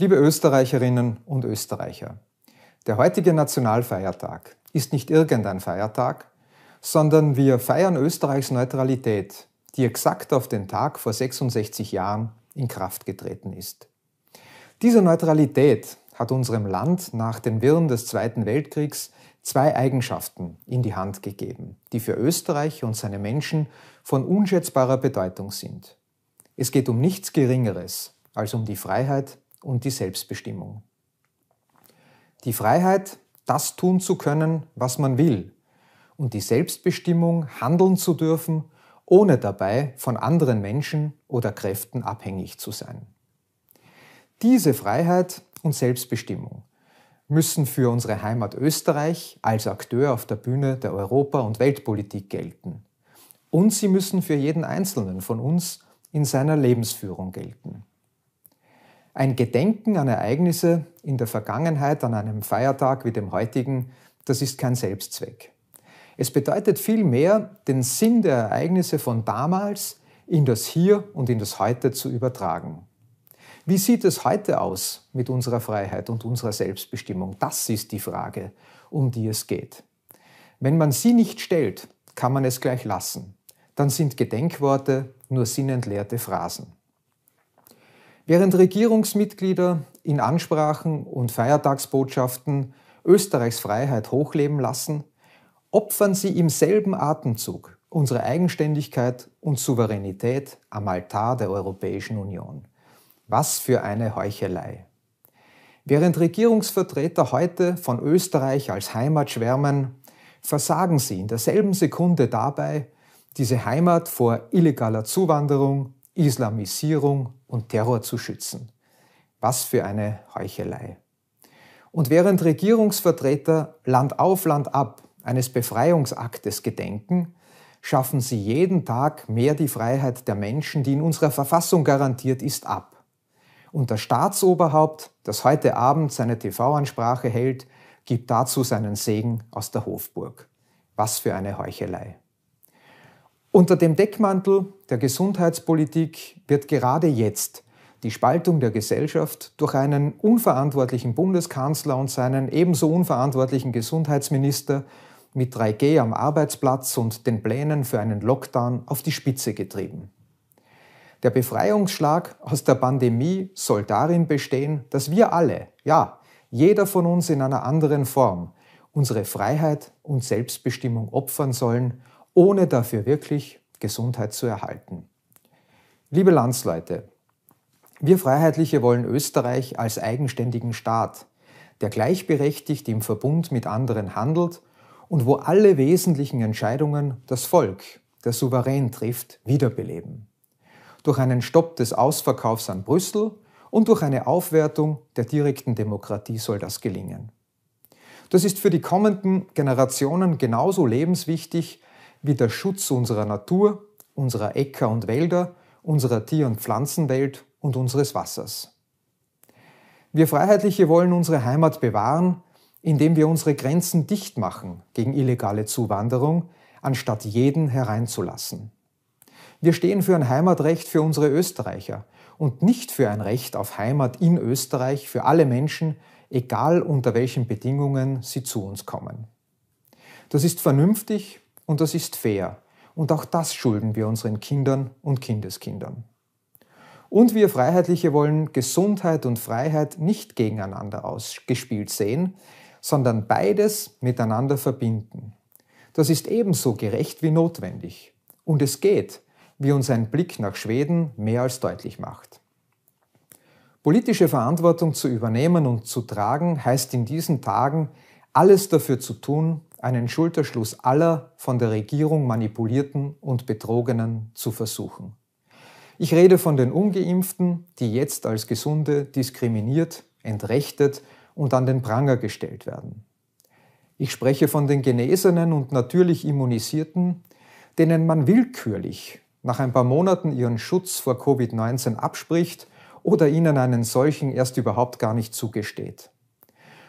Liebe Österreicherinnen und Österreicher, der heutige Nationalfeiertag ist nicht irgendein Feiertag, sondern wir feiern Österreichs Neutralität, die exakt auf den Tag vor 66 Jahren in Kraft getreten ist. Diese Neutralität hat unserem Land nach den Wirren des Zweiten Weltkriegs zwei Eigenschaften in die Hand gegeben, die für Österreich und seine Menschen von unschätzbarer Bedeutung sind. Es geht um nichts Geringeres als um die Freiheit und die Selbstbestimmung. Die Freiheit, das tun zu können, was man will, und die Selbstbestimmung, handeln zu dürfen, ohne dabei von anderen Menschen oder Kräften abhängig zu sein. Diese Freiheit und Selbstbestimmung müssen für unsere Heimat Österreich als Akteur auf der Bühne der Europa- und Weltpolitik gelten. Und sie müssen für jeden Einzelnen von uns in seiner Lebensführung gelten. Ein Gedenken an Ereignisse in der Vergangenheit, an einem Feiertag wie dem heutigen, das ist kein Selbstzweck. Es bedeutet vielmehr, den Sinn der Ereignisse von damals in das Hier und in das Heute zu übertragen. Wie sieht es heute aus mit unserer Freiheit und unserer Selbstbestimmung? Das ist die Frage, um die es geht. Wenn man sie nicht stellt, kann man es gleich lassen. Dann sind Gedenkworte nur sinnentleerte Phrasen. Während Regierungsmitglieder in Ansprachen und Feiertagsbotschaften Österreichs Freiheit hochleben lassen, opfern sie im selben Atemzug unsere Eigenständigkeit und Souveränität am Altar der Europäischen Union. Was für eine Heuchelei. Während Regierungsvertreter heute von Österreich als Heimat schwärmen, versagen sie in derselben Sekunde dabei, diese Heimat vor illegaler Zuwanderung, Islamisierung und Terror zu schützen. Was für eine Heuchelei. Und während Regierungsvertreter Land auf Land ab eines Befreiungsaktes gedenken, schaffen sie jeden Tag mehr die Freiheit der Menschen, die in unserer Verfassung garantiert ist, ab. Und das Staatsoberhaupt, das heute Abend seine TV-Ansprache hält, gibt dazu seinen Segen aus der Hofburg. Was für eine Heuchelei. Unter dem Deckmantel der Gesundheitspolitik wird gerade jetzt die Spaltung der Gesellschaft durch einen unverantwortlichen Bundeskanzler und seinen ebenso unverantwortlichen Gesundheitsminister mit 3G am Arbeitsplatz und den Plänen für einen Lockdown auf die Spitze getrieben. Der Befreiungsschlag aus der Pandemie soll darin bestehen, dass wir alle, ja, jeder von uns in einer anderen Form, unsere Freiheit und Selbstbestimmung opfern sollen, ohne dafür wirklich Gesundheit zu erhalten. Liebe Landsleute, wir Freiheitliche wollen Österreich als eigenständigen Staat, der gleichberechtigt im Verbund mit anderen handelt und wo alle wesentlichen Entscheidungen das Volk, der Souverän trifft, wiederbeleben. Durch einen Stopp des Ausverkaufs an Brüssel und durch eine Aufwertung der direkten Demokratie soll das gelingen. Das ist für die kommenden Generationen genauso lebenswichtig wie der Schutz unserer Natur, unserer Äcker und Wälder, unserer Tier- und Pflanzenwelt und unseres Wassers. Wir Freiheitliche wollen unsere Heimat bewahren, indem wir unsere Grenzen dicht machen gegen illegale Zuwanderung, anstatt jeden hereinzulassen. Wir stehen für ein Heimatrecht für unsere Österreicher und nicht für ein Recht auf Heimat in Österreich für alle Menschen, egal unter welchen Bedingungen sie zu uns kommen. Das ist vernünftig und das ist fair. Und auch das schulden wir unseren Kindern und Kindeskindern. Und wir Freiheitliche wollen Gesundheit und Freiheit nicht gegeneinander ausgespielt sehen, sondern beides miteinander verbinden. Das ist ebenso gerecht wie notwendig. Und es geht, wie uns ein Blick nach Schweden mehr als deutlich macht. Politische Verantwortung zu übernehmen und zu tragen heißt in diesen Tagen, alles dafür zu tun, einen Schulterschluss aller von der Regierung manipulierten und betrogenen zu versuchen. Ich rede von den ungeimpften, die jetzt als gesunde diskriminiert, entrechtet und an den Pranger gestellt werden. Ich spreche von den Genesenen und natürlich Immunisierten, denen man willkürlich nach ein paar Monaten ihren Schutz vor Covid-19 abspricht oder ihnen einen solchen erst überhaupt gar nicht zugesteht.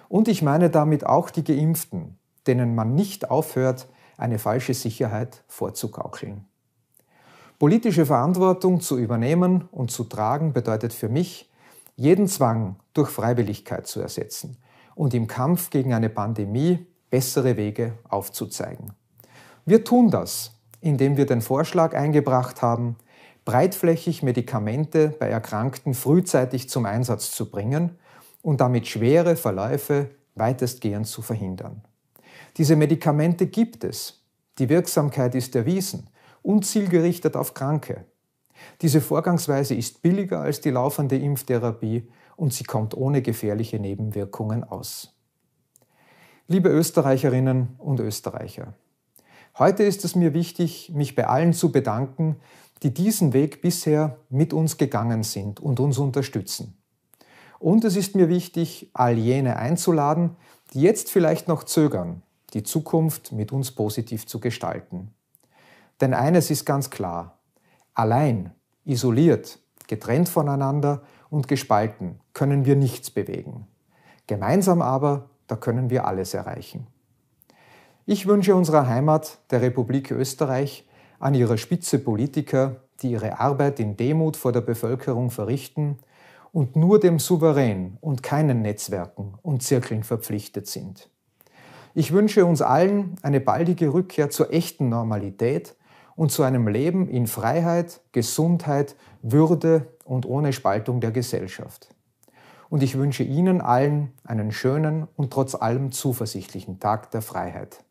Und ich meine damit auch die Geimpften, denen man nicht aufhört, eine falsche Sicherheit vorzugaukeln. Politische Verantwortung zu übernehmen und zu tragen bedeutet für mich, jeden Zwang durch Freiwilligkeit zu ersetzen und im Kampf gegen eine Pandemie bessere Wege aufzuzeigen. Wir tun das, indem wir den Vorschlag eingebracht haben, breitflächig Medikamente bei Erkrankten frühzeitig zum Einsatz zu bringen und damit schwere Verläufe weitestgehend zu verhindern. Diese Medikamente gibt es. Die Wirksamkeit ist erwiesen und zielgerichtet auf Kranke. Diese Vorgangsweise ist billiger als die laufende Impftherapie und sie kommt ohne gefährliche Nebenwirkungen aus. Liebe Österreicherinnen und Österreicher, heute ist es mir wichtig, mich bei allen zu bedanken, die diesen Weg bisher mit uns gegangen sind und uns unterstützen. Und es ist mir wichtig, all jene einzuladen, die jetzt vielleicht noch zögern die Zukunft mit uns positiv zu gestalten. Denn eines ist ganz klar, allein, isoliert, getrennt voneinander und gespalten können wir nichts bewegen. Gemeinsam aber, da können wir alles erreichen. Ich wünsche unserer Heimat, der Republik Österreich, an ihrer Spitze Politiker, die ihre Arbeit in Demut vor der Bevölkerung verrichten und nur dem Souverän und keinen Netzwerken und Zirkeln verpflichtet sind. Ich wünsche uns allen eine baldige Rückkehr zur echten Normalität und zu einem Leben in Freiheit, Gesundheit, Würde und ohne Spaltung der Gesellschaft. Und ich wünsche Ihnen allen einen schönen und trotz allem zuversichtlichen Tag der Freiheit.